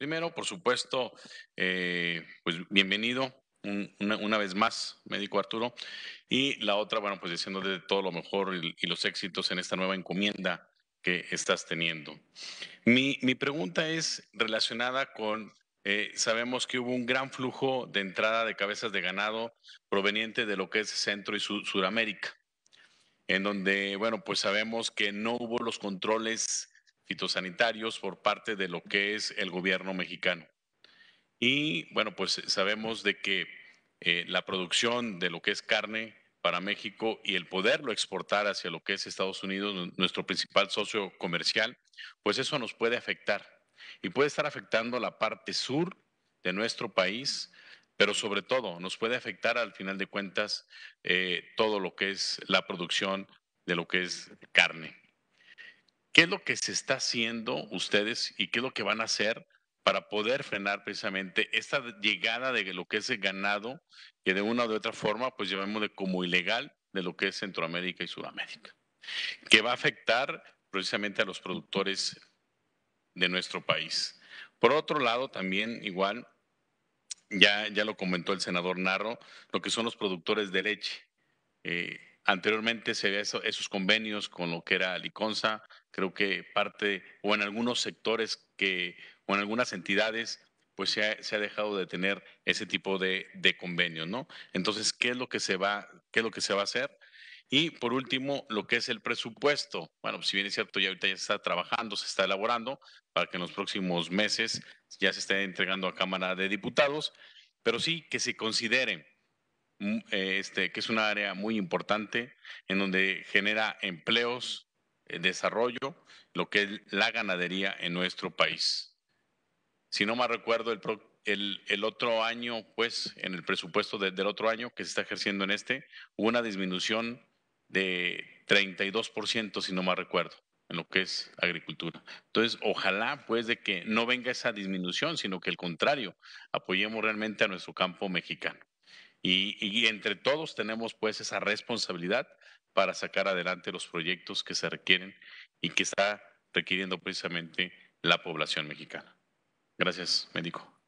Primero, por supuesto, eh, pues bienvenido una, vez más, médico Arturo. Y la otra, bueno, pues diciéndote todo lo mejor y, los éxitos en esta nueva encomienda que estás teniendo. Mi, pregunta es relacionada con, eh, sabemos que hubo un gran flujo de entrada de cabezas de ganado proveniente de lo que es Centro y Sudamérica, en donde, bueno, pues sabemos que no hubo los controles fitosanitarios por parte de lo que es el gobierno mexicano. Y bueno, pues eh, sabemos de que eh, la producción de lo que es carne para México y el poderlo exportar hacia lo que es Estados Unidos, nuestro principal socio comercial, pues eso nos puede afectar y puede estar afectando la parte sur de nuestro país, pero sobre todo nos puede afectar al final de cuentas eh, todo lo que es la producción de lo que es carne. ¿Qué es lo que se está haciendo ustedes y qué es lo que van a hacer para poder frenar precisamente esta llegada de lo que es el ganado, que de una u otra forma, pues llevamos de como ilegal de lo que es Centroamérica y Sudamérica, que va a afectar precisamente a los productores de nuestro país. Por otro lado, también igual, ya, ya lo comentó el senador Narro, lo que son los productores de leche. Eh, Anteriormente se ve esos convenios con lo que era Liconza, creo que parte, o en algunos sectores que, o en algunas entidades, pues se ha, dejado de tener ese tipo de, convenios, ¿no? Entonces, ¿qué es lo que se va, qué es lo que se va a hacer? Y por último, lo que es el presupuesto. Bueno, si bien es cierto, ya ahorita ya se está trabajando, se está elaborando para que en los próximos meses ya se esté entregando a Cámara de Diputados, pero sí que se consideren eh, este, que es un área muy importante en donde genera empleos, eh, desarrollo, lo que es la ganadería en nuestro país. Si no más recuerdo, el, otro año, pues, en el presupuesto del otro año que se está ejerciendo en este, hubo una disminución de 32%, si no más recuerdo, en lo que es agricultura. Entonces, ojalá, pues, de que no venga esa disminución, sino que al contrario, apoyemos realmente a nuestro campo mexicano. Y, entre todos tenemos pues esa responsabilidad para sacar adelante los proyectos que se requieren y que está requiriendo precisamente la población mexicana. Gracias, médico.